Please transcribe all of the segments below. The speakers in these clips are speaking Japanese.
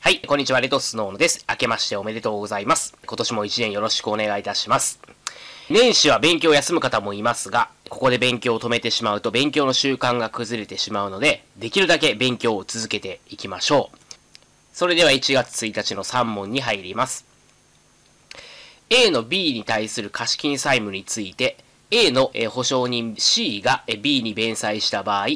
はい、こんにちは、レトスノーノです。明けましておめでとうございます。今年も一年よろしくお願いいたします。年始は勉強を休む方もいますが、ここで勉強を止めてしまうと勉強の習慣が崩れてしまうので、できるだけ勉強を続けていきましょう。それでは1月1日の3問に入ります。A の B に対する貸金債務について、A の保証人 C が B に弁済した場合、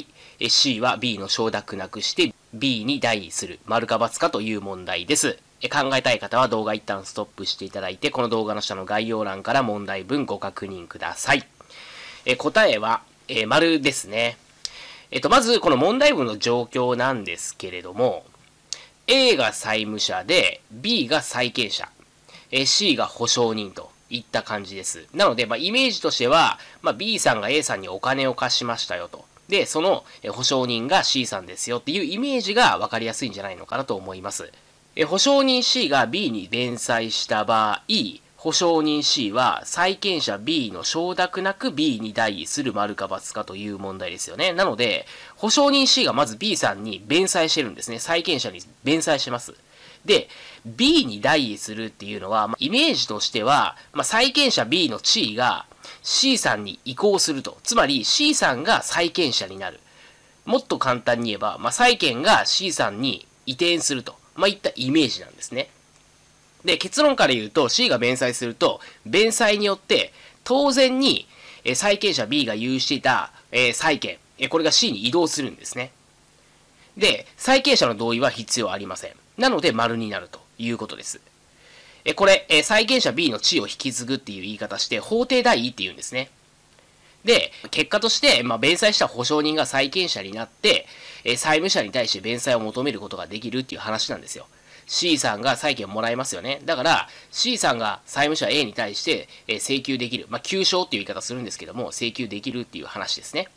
C は B の承諾なくして B に代位する、丸か×かという問題です。考えたい方は動画一旦ストップしていただいて、この動画の下の概要欄から問題文ご確認ください。答えは、丸ですね。えっと、まず、この問題文の状況なんですけれども、A が債務者で、B が債権者。え C が保証人といった感じです。なので、まあ、イメージとしては、まあ、B さんが A さんにお金を貸しましたよと。で、その保証人が C さんですよっていうイメージが分かりやすいんじゃないのかなと思います。え保証人 C が B に連載した場合、保証人 C は債権者 B の承諾なく B に代位する丸か×かという問題ですよね。なので、保証人 C がまず B さんに弁済してるんですね。債権者に弁済してます。で、B に代位するっていうのは、まあ、イメージとしては、まあ、債権者 B の地位が C さんに移行すると。つまり C さんが債権者になる。もっと簡単に言えば、まあ、債権が C さんに移転すると。まあ、いったイメージなんですね。で、結論から言うと C が弁済すると、弁済によって当然に、え債権者 B が有していた、え債権、えこれが C に移動するんですね。で、債権者の同意は必要ありません。なので、丸になるということです。えこれ、え債権者 B の地位を引き継ぐっていう言い方して、法定代位っていうんですね。で、結果として、まあ、弁済した保証人が債権者になって、え債務者に対して弁済を求めることができるっていう話なんですよ。C さんが債権をもらえますよね。だから、C さんが債務者 A に対して、え請求できる。まあ、求償っていう言い方するんですけども、請求できるっていう話ですね。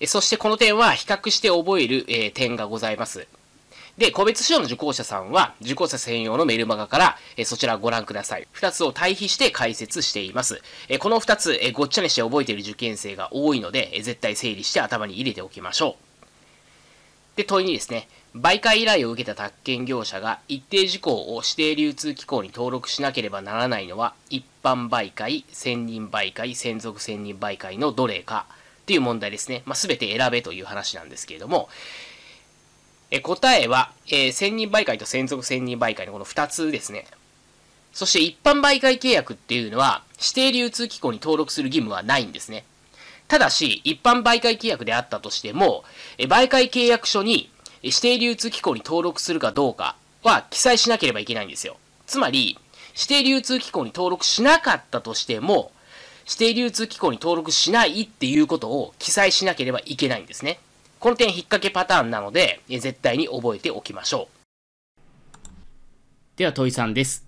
えそしてこの点は比較して覚える、え点がございます。で、個別指導の受講者さんは、受講者専用のメルマガから、えそちらをご覧ください。二つを対比して解説しています。えこの二つ、えごっちゃにして覚えている受験生が多いので、え絶対整理して頭に入れておきましょう。で、問いにですね、媒介依頼を受けた宅建業者が一定事項を指定流通機構に登録しなければならないのは一般媒介、専任媒介、専属専任媒介のどれかっていう問題ですね。まあ、全て選べという話なんですけれども、え答えは、えー、専任媒介と専属専任媒介のこの2つですね。そして一般媒介契約っていうのは指定流通機構に登録する義務はないんですね。ただし、一般媒介契約であったとしても、え媒介契約書に指定流通機構に登録するかどうかは記載しなければいけないんですよ。つまり、指定流通機構に登録しなかったとしても、指定流通機構に登録しないっていうことを記載しなければいけないんですね。この点引っ掛けパターンなので、絶対に覚えておきましょう。では、問いさんです。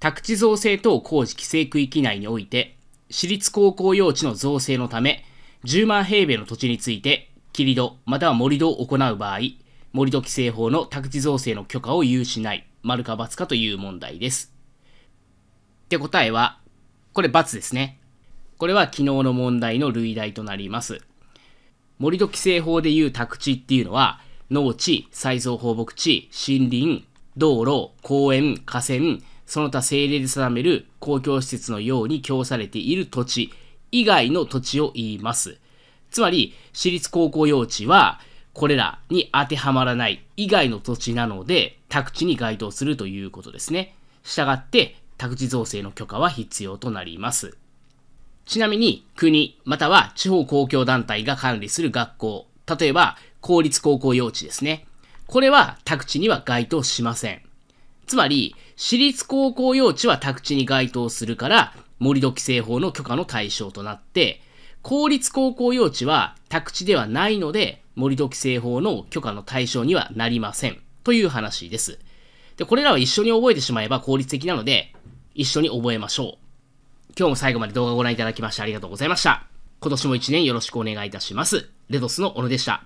宅地造成等工事規制区域内において、私立高校用地の造成のため、10万平米の土地について、切り土または盛り土を行う場合、盛土規制法の宅地造成の許可を有しない、丸か×かという問題です。って答えは、これ×ですね。これは昨日の問題の類題となります。盛土規制法でいう宅地っていうのは、農地、再造放牧地、森林、道路、公園、河川、その他政令で定める公共施設のように供されている土地以外の土地を言います。つまり、私立高校用地は、これらに当てはまらない以外の土地なので、宅地に該当するということですね。したがって、宅地造成の許可は必要となります。ちなみに、国、または地方公共団体が管理する学校、例えば、公立高校用地ですね。これは宅地には該当しません。つまり、私立高校用地は宅地に該当するから、盛土規制法の許可の対象となって、公立高校用地は宅地ではないので、盛土規制法の許可の対象にはなりません。という話です。で、これらは一緒に覚えてしまえば効率的なので、一緒に覚えましょう。今日も最後まで動画をご覧いただきましてありがとうございました。今年も一年よろしくお願いいたします。レドスの小野でした。